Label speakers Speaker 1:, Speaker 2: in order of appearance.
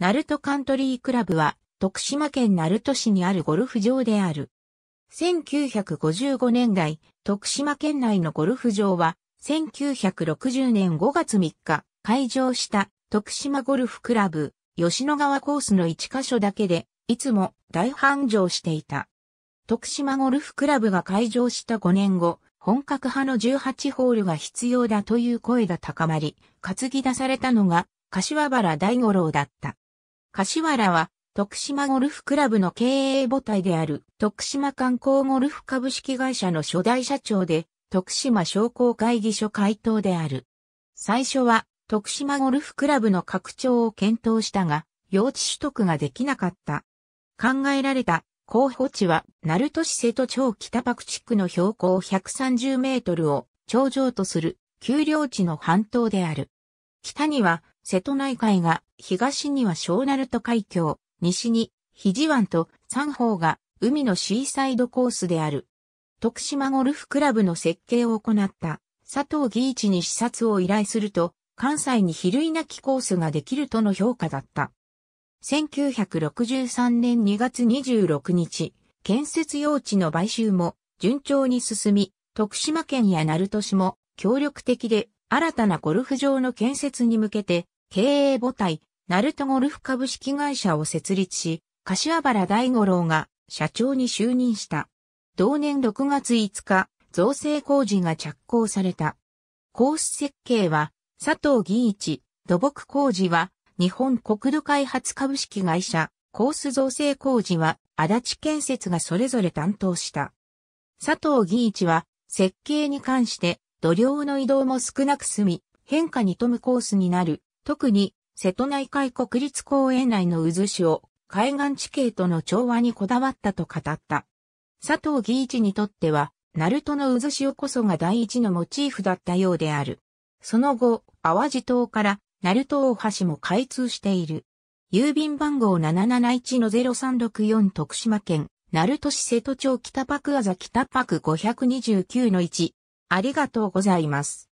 Speaker 1: ナルトカントリークラブは、徳島県ナルト市にあるゴルフ場である。1955年代、徳島県内のゴルフ場は、1960年5月3日、開場した徳島ゴルフクラブ、吉野川コースの1箇所だけで、いつも大繁盛していた。徳島ゴルフクラブが開場した5年後、本格派の18ホールが必要だという声が高まり、担ぎ出されたのが、柏原大五郎だった。柏原は、徳島ゴルフクラブの経営母体である、徳島観光ゴルフ株式会社の初代社長で、徳島商工会議所会頭である。最初は、徳島ゴルフクラブの拡張を検討したが、用地取得ができなかった。考えられた候補地は、鳴門市瀬戸町北パク地区の標高130メートルを頂上とする丘陵地の半島である。北には瀬戸内海が、東には小鳴門海峡、西に、肘湾と三方が、海のシーサイドコースである。徳島ゴルフクラブの設計を行った佐藤義一に視察を依頼すると、関西に比類なきコースができるとの評価だった。1963年2月26日、建設用地の買収も順調に進み、徳島県や鳴門市も協力的で新たなゴルフ場の建設に向けて経営母体、ナルトゴルフ株式会社を設立し、柏原大五郎が社長に就任した。同年6月5日、造成工事が着工された。コース設計は、佐藤義一、土木工事は、日本国土開発株式会社、コース造成工事は、足立建設がそれぞれ担当した。佐藤義一は、設計に関して、土量の移動も少なく済み、変化に富むコースになる特に瀬戸内海国立公園内の渦潮、海岸地形との調和にこだわったと語った。佐藤義一にとっては、鳴門の渦潮こそが第一のモチーフだったようである。その後、淡路島から鳴門大橋も開通している。郵便番号771-0364徳島県、鳴門市瀬戸町北パクアザ北パク529-1。ありがとうございます。